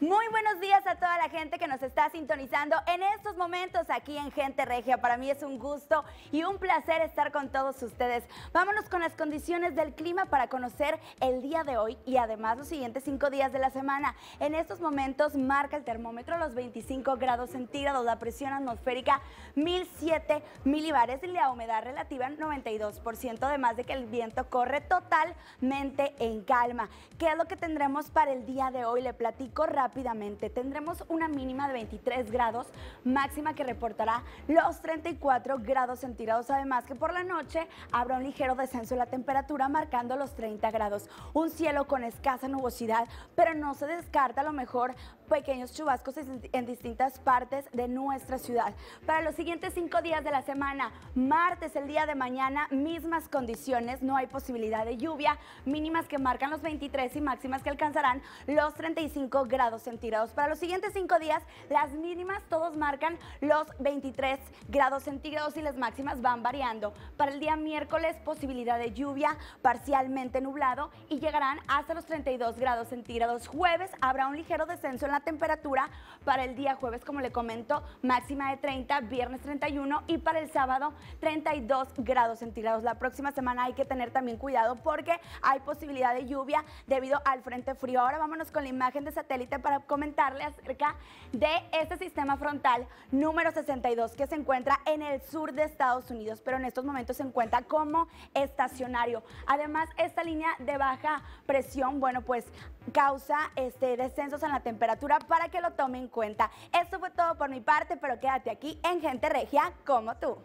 Muy buenos días a toda la gente que nos está sintonizando en estos momentos aquí en Gente Regia. Para mí es un gusto y un placer estar con todos ustedes. Vámonos con las condiciones del clima para conocer el día de hoy y además los siguientes cinco días de la semana. En estos momentos marca el termómetro los 25 grados centígrados, la presión atmosférica 1007 milibares y la humedad relativa 92%, además de que el viento corre totalmente en calma. ¿Qué es lo que tendremos para el día de hoy? Le platico rápidamente. Tendremos una mínima de 23 grados, máxima que reportará los 34 grados centígrados. Además que por la noche habrá un ligero descenso en la temperatura marcando los 30 grados. Un cielo con escasa nubosidad, pero no se descarta a lo mejor pequeños chubascos en distintas partes de nuestra ciudad. Para los siguientes cinco días de la semana, martes, el día de mañana, mismas condiciones, no hay posibilidad de lluvia, mínimas que marcan los 23 y máximas que alcanzarán los 35 grados centígrados. Para los siguientes cinco días, las mínimas todos marcan los 23 grados centígrados y las máximas van variando. Para el día miércoles, posibilidad de lluvia, parcialmente nublado y llegarán hasta los 32 grados centígrados. Jueves habrá un ligero descenso en la temperatura para el día jueves, como le comento, máxima de 30, viernes 31 y para el sábado 32 grados centígrados. La próxima semana hay que tener también cuidado porque hay posibilidad de lluvia debido al frente frío. Ahora vámonos con la imagen de satélite para para comentarle acerca de este sistema frontal número 62 que se encuentra en el sur de Estados Unidos, pero en estos momentos se encuentra como estacionario. Además, esta línea de baja presión, bueno, pues causa este, descensos en la temperatura para que lo tome en cuenta. Esto fue todo por mi parte, pero quédate aquí en Gente Regia como tú.